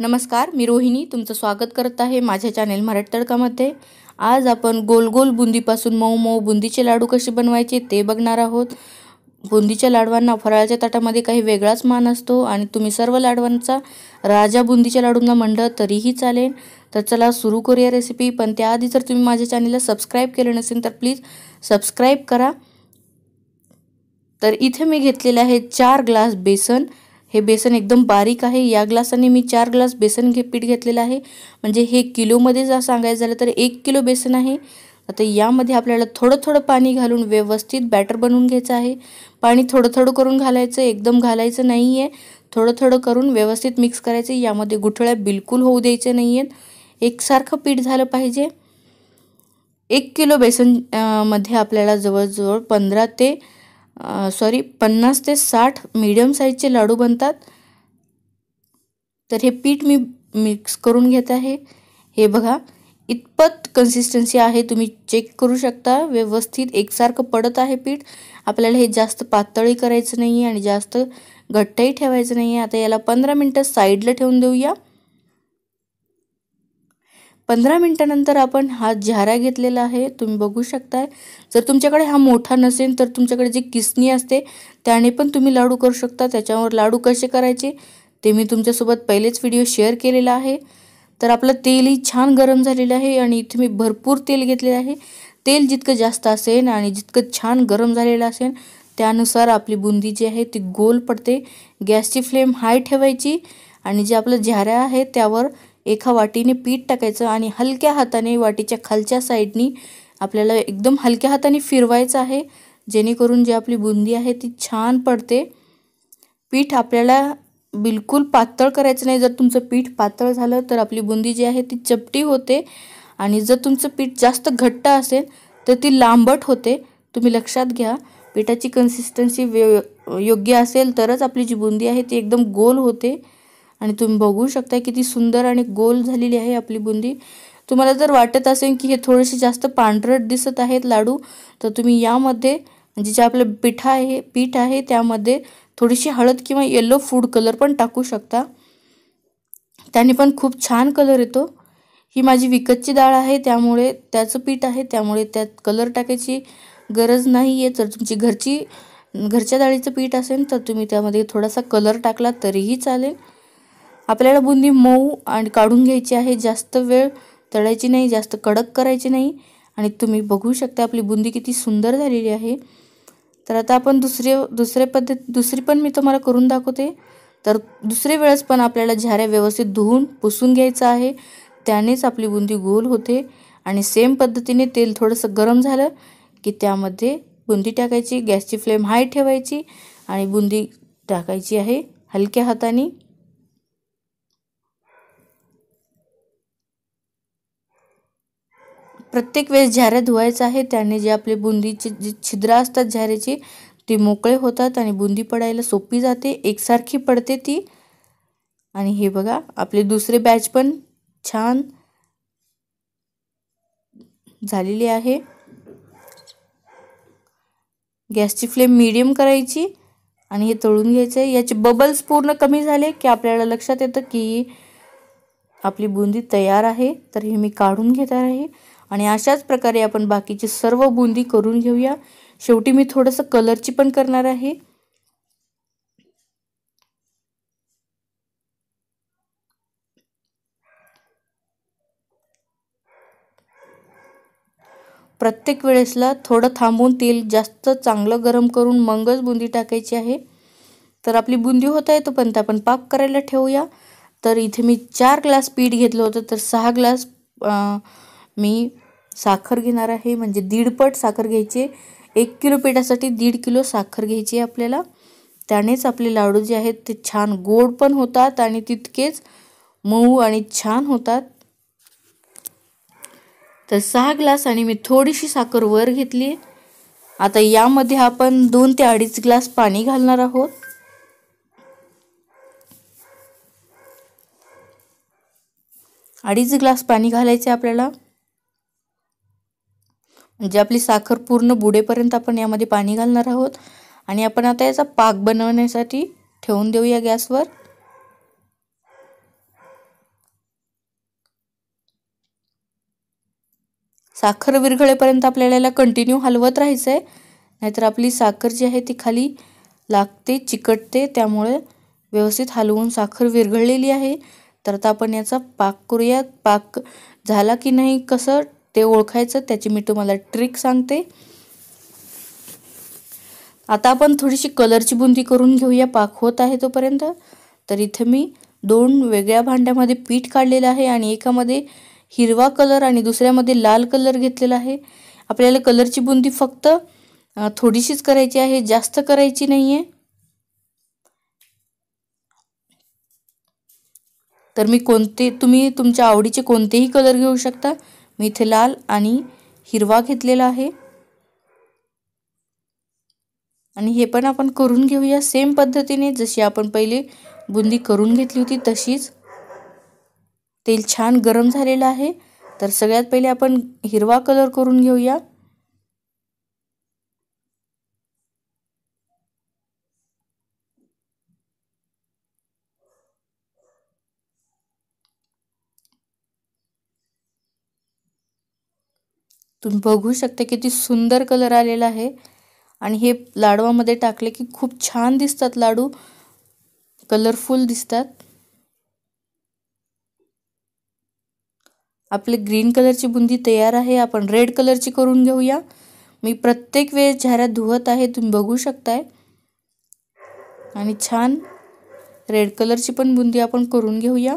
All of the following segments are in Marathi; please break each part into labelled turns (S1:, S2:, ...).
S1: नमस्कार मी रोहिणी तुमचं स्वागत करत आहे माझ्या चॅनेल मराठ तडकामध्ये आज आपण गोल गोल बुंदीपासून मऊ मऊ बुंदीचे लाडू कसे बनवायचे ते बघणार आहोत बुंदीच्या लाडवांना फराळाच्या ताटामध्ये काही वेगळाच मान असतो आणि तुम्ही सर्व लाडवांचा राजा बुंदीच्या लाडूंना म्हणलं तरीही चालेल तर चला सुरू करूया रेसिपी पण त्याआधी जर तुम्ही माझ्या चॅनेलला सबस्क्राईब केलं नसेल तर प्लीज सबस्क्राईब करा तर इथे मी घेतलेलं आहे चार ग्लास बेसन हे बेसन एकदम बारीक आहे या ग्लासाने मी चार ग्लास बेसन घे पीठ घेतलेलं आहे म्हणजे हे किलोमध्ये जर सांगायचं झालं तर एक किलो बेसन आहे आता यामध्ये आपल्याला थोडं थोडं पाणी घालून व्यवस्थित बॅटर बनवून घ्यायचं आहे पाणी थोडं थोडं करून घालायचं एकदम घालायचं नाही आहे थोडं थोडं करून व्यवस्थित मिक्स करायचं यामध्ये गुठळ्या बिलकुल होऊ द्यायच्या नाही आहेत एकसारखं पीठ झालं पाहिजे एक किलो बेसन मध्ये आपल्याला जवळजवळ पंधरा ते सॉरी पन्नास ते साठ मीडियम साईजचे लाडू बनतात तर हे पीठ मी मिक्स करून घेत आहे हे बघा इतपत कन्सिस्टन्सी आहे तुम्ही चेक करू शकता व्यवस्थित एकसारखं पडत आहे पीठ आपल्याला हे जास्त पातळी करायचं नाही आहे आणि जास्त घट्टही ठेवायचं नाही आहे आता याला पंधरा मिनटं साईडला ठेवून देऊया पंधरा मिनटानंतर आपण हा झारा घेतलेला आहे तुम्ही बघू शकताय जर तुमच्याकडे हा मोठा नसेल तर तुमच्याकडे जी किसनी असते त्याने पण तुम्ही लाडू करू शकता त्याच्यावर लाडू कसे करायचे ते मी तुमच्यासोबत पहिलेच व्हिडिओ शेअर केलेला आहे तर आपलं तेलही छान गरम झालेलं आहे आणि इथे मी भरपूर तेल घेतलेलं आहे तेल जितकं जास्त असेल आणि जितकं छान गरम झालेलं असेल त्यानुसार आपली बुंदी जी आहे ती गोल पडते गॅसची फ्लेम हाय ठेवायची आणि जे आपलं झाऱ्या आहे त्यावर एका वाटीने पीठ टाकायचं आणि हलक्या हाताने वाटीच्या खालच्या साईडनी आपल्याला एकदम हलक्या हाताने फिरवायचं आहे जेणेकरून जी आपली बुंदी आहे ती छान पडते पीठ आपल्याला बिलकुल पातळ करायचं नाही जर तुमचं पीठ पातळ झालं तर आपली बुंदी जी आहे ती चपटी होते आणि जर तुमचं पीठ जास्त घट्ट असेल तर ती लांबट होते तुम्ही लक्षात घ्या पिठाची कन्सिस्टन्सी व्य योग्य असेल तरच आपली जी बुंदी आहे ती एकदम गोल होते आणि तुम्ही बघू शकता किती सुंदर आणि गोल झालेली आहे आपली बुंदी तुम्हाला जर वाटत असेल की हे थोडेसे जास्त पांढरट दिसत आहेत लाडू तर तुम्ही यामध्ये म्हणजे जे आपलं पिठा आहे पीठ आहे त्यामध्ये थोडीशी हळद किंवा येल्लो फूड कलर पण टाकू शकता त्याने पण खूप छान कलर येतो ही माझी विकतची डाळ आहे त्यामुळे त्याचं पीठ आहे त्यामुळे त्यात कलर टाकायची गरज नाही आहे तर तुमची घरची घरच्या डाळीचं पीठ असेल तर तुम्ही त्यामध्ये थोडासा कलर टाकला तरीही चालेल आपल्याला बुंदी मऊ आणि काढून घ्यायची आहे जास्त वेळ तळायची नाही जास्त कडक करायची नाही आणि तुम्ही बघू शकता आपली बुंदी किती सुंदर झालेली आहे तर आता आपण दुसरे दुसरे पद्धत दुसरी पण मी तुम्हाला करून दाखवते तर दुसरे वेळेस पण आपल्याला झाऱ्या व्यवस्थित धुवून पुसून घ्यायचं आहे त्यानेच आपली बुंदी गोल होते आणि सेम पद्धतीने तेल थोडंसं गरम झालं की त्यामध्ये बुंदी टाकायची गॅसची फ्लेम हाय ठेवायची आणि बुंदी टाकायची आहे हलक्या हाताने प्रत्येक वेळेस झाऱ्या धुवायचं आहे त्याने जे आपले बुंदीचे जे छिद्र असतात झारेचे ते मोकळे होतात आणि बुंदी पडायला सोपी जाते एकसारखी पडते ती आणि हे बघा आपले दुसरे बॅच पण छान झालेली आहे गॅसची फ्लेम मीडियम करायची आणि हे तळून घ्यायचं आहे याचे बबल्स पूर्ण कमी झाले की आपल्याला लक्षात येतं की आपली बुंदी तयार आहे तर हे मी काढून घेणार आहे आणि अशाच प्रकारे आपण बाकीची सर्व बुंदी करून घेऊया शेवटी मी थोडंसं कलरची पण करणार आहे प्रत्येक वेळेसला थोडं थांबून तेल जास्त चांगलं गरम करून मगच बुंदी टाकायची आहे तर आपली बुंदी होत आहे तोपर्यंत आपण पाक करायला ठेवूया तर इथे मी चार ग्लास पीठ घेतलं होतं तर सहा ग्लास मी साखर घेणार आहे म्हणजे दीडपट साखर घ्यायची एक किलो पिठासाठी दीड किलो साखर घ्यायची आहे आपल्याला त्यानेच आपले लाडू जे आहेत ते छान गोड पण होतात आणि तितकेच मऊ आणि छान होतात तर सहा ग्लास आणि मी थोडीशी साखर वर घेतली आता यामध्ये आपण दोन ते अडीच ग्लास पाणी घालणार आहोत अडीच ग्लास पाणी घालायचे आपल्याला म्हणजे आपली साखर पूर्ण बुडेपर्यंत आपण यामध्ये पाणी घालणार आहोत आणि आपण आता याचा पाक बनवण्यासाठी ठेवून देऊया गॅसवर साखर विरघळेपर्यंत आपल्याला याला कंटिन्यू हलवत राहायचं आहे नाहीतर आपली साखर जी आहे ती खाली लागते चिकटते त्यामुळे व्यवस्थित हलवून साखर विरघळलेली आहे तर आता आपण याचा पाक करूया पाक झाला की नाही कसं ते ओळखायचं त्याची मी तुम्हाला ट्रिक सांगते आता आपण थोडीशी कलरची बुंदी करून घेऊया पाक होत आहे तोपर्यंत तर इथे मी दोन वेगळ्या भांड्यामध्ये पीठ काढलेलं आहे आणि एकामध्ये हिरवा कलर आणि दुसऱ्यामध्ये लाल कलर घेतलेला आहे आपल्याला कलरची बुंदी फक्त थोडीशीच करायची आहे जास्त करायची नाही आहे तर मी कोणते तुम्ही तुमच्या आवडीचे कोणतेही कलर घेऊ शकता मी लाल आणि हिरवा घेतलेला आहे आणि हे पण आपण करून घेऊया सेम पद्धतीने जशी आपण पहिले बुंदी करून घेतली होती तशीच तेल छान गरम झालेलं आहे तर सगळ्यात पहिले आपण हिरवा कलर करून घेऊया तुम्ही बघू शकता किती सुंदर कलर आलेला आहे आणि हे लाडवामध्ये टाकले की खूप छान दिसतात लाडू कलरफुल दिसतात आपले ग्रीन कलरची बुंदी तयार आहे आपण रेड कलरची करून घेऊया मी प्रत्येक वेळेस झाऱ्या धुवत आहे तुम्ही बघू शकताय आणि छान रेड कलरची पण बुंदी आपण करून घेऊया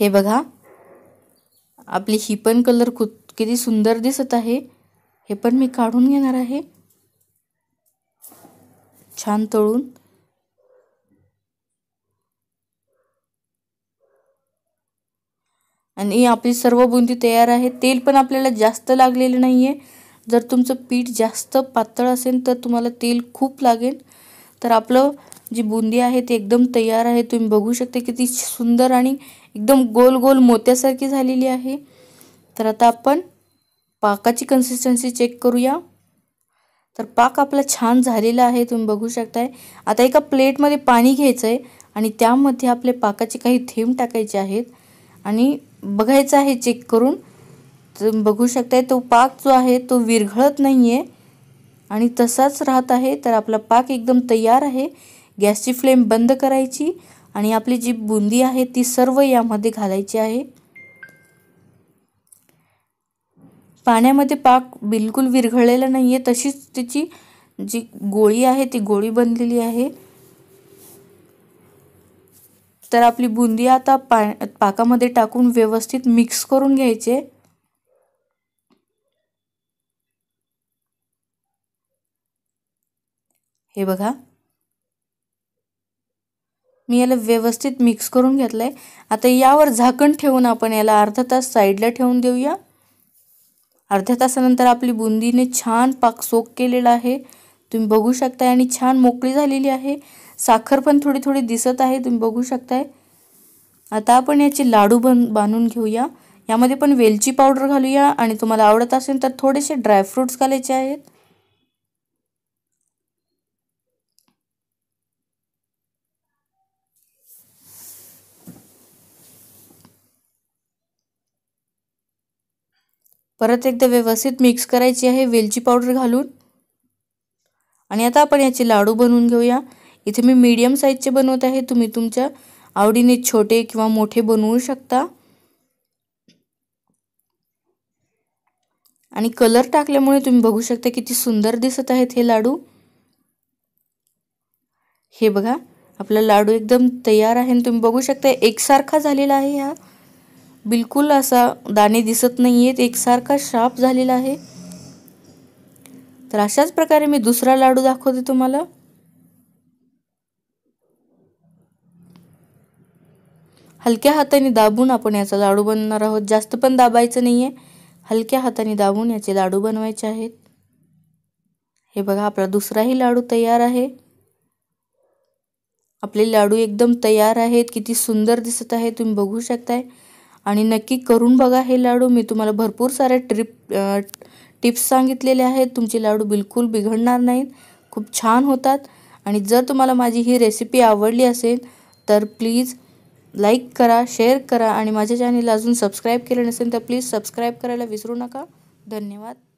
S1: हे बघा आपली ही पण कलर खूप किती सुंदर दिसत आहे हे पण मी काढून घेणार आहे छान तळून आणि आपली सर्व बुंदी तयार आहे तेल पण आपल्याला जास्त लागलेलं नाही आहे जर तुमचं पीठ जास्त पातळ असेल तर तुम्हाला तेल खूप लागेल तर आपलं जी बुंदी आहे ती एकदम तयार आहे तुम्ही बघू शकता किती सुंदर आणि एकदम गोल गोल मोत्यासारखी झालेली आहे तर आता आपण पाकाची कन्सिस्टन्सी चेक करूया तर पाक आपला छान झालेला आहे तुम्ही बघू शकताय आता एका प्लेटमध्ये पाणी घ्यायचं आहे आणि त्यामध्ये आपले पाकाचे काही थेंब टाकायचे आहेत आणि बघायचं आहे चेक करून तुम्ही बघू शकताय तो पाक जो आहे तो विरघळत नाही आहे आणि तसाच राहत आहे तर आपला पाक एकदम तयार आहे गॅसची फ्लेम बंद करायची आणि आपली जी बुंदी आहे ती सर्व यामध्ये घालायची आहे पाण्यामध्ये पाक बिलकुल विरघळलेला नाही आहे तशीच त्याची जी गोळी आहे ती गोळी बनलेली आहे तर आपली बुंदी आता पा पाकामध्ये टाकून व्यवस्थित मिक्स करून घ्यायचे हे बघा मी याला व्यवस्थित मिक्स करून घेतलं आहे आता यावर झाकण ठेवून आपण याला अर्धा तास साईडला ठेवून देऊया अर्ध्या तासानंतर आपली बुंदीने छान पाक सोक केलेला आहे तुम्ही बघू शकताय आणि छान मोकळी झालेली आहे साखर पण थोडी थोडी दिसत आहे तुम्ही बघू शकताय आता आपण याचे लाडू बन बांधून घेऊया यामध्ये पण वेलची पावडर घालूया आणि तुम्हाला आवडत असेल तर थोडेसे ड्रायफ्रूट्स घालायचे आहेत परत एकदा व्यवस्थित मिक्स करायची आहे वेलची पावडर घालून आणि आता आपण याचे लाडू बनवून घेऊया इथे मी मीडियम साईजचे बनवत आहे तुम्ही तुमच्या आवडीने छोटे किंवा मोठे बनवू शकता आणि कलर टाकल्यामुळे तुम्ही बघू शकता किती सुंदर दिसत आहेत हे लाडू हे बघा आपला लाडू एकदम तयार आहे आणि तुम्ही बघू शकता एकसारखा झालेला आहे हा बिलकुल असा दाणे दिसत नाही आहेत एकसारखा शार्प झालेला आहे तर अशाच प्रकारे मी दुसरा लाडू दाखवते तुम्हाला हलक्या हाताने दाबून आपण याचा लाडू बनवणार आहोत जास्त पण दाबायचं नाही आहे हलक्या हाताने दाबून याचे लाडू बनवायचे आहेत हे बघा आपला दुसराही लाडू तयार आहे आपले लाडू एकदम तयार आहेत किती सुंदर दिसत आहे तुम्ही बघू शकताय आणि नक्की करून बघा हे लाडू मी तुम्हाला भरपूर सारे ट्रिप टिप्स सांगितलेले आहेत तुमचे लाडू बिलकुल बिघडणार नाहीत खूप छान होतात आणि जर तुम्हाला माझी ही रेसिपी आवडली असेल तर प्लीज लाईक करा शेअर करा आणि माझ्या चॅनेलला अजून सबस्क्राईब केलं नसेल तर प्लीज सबस्क्राईब करायला विसरू नका धन्यवाद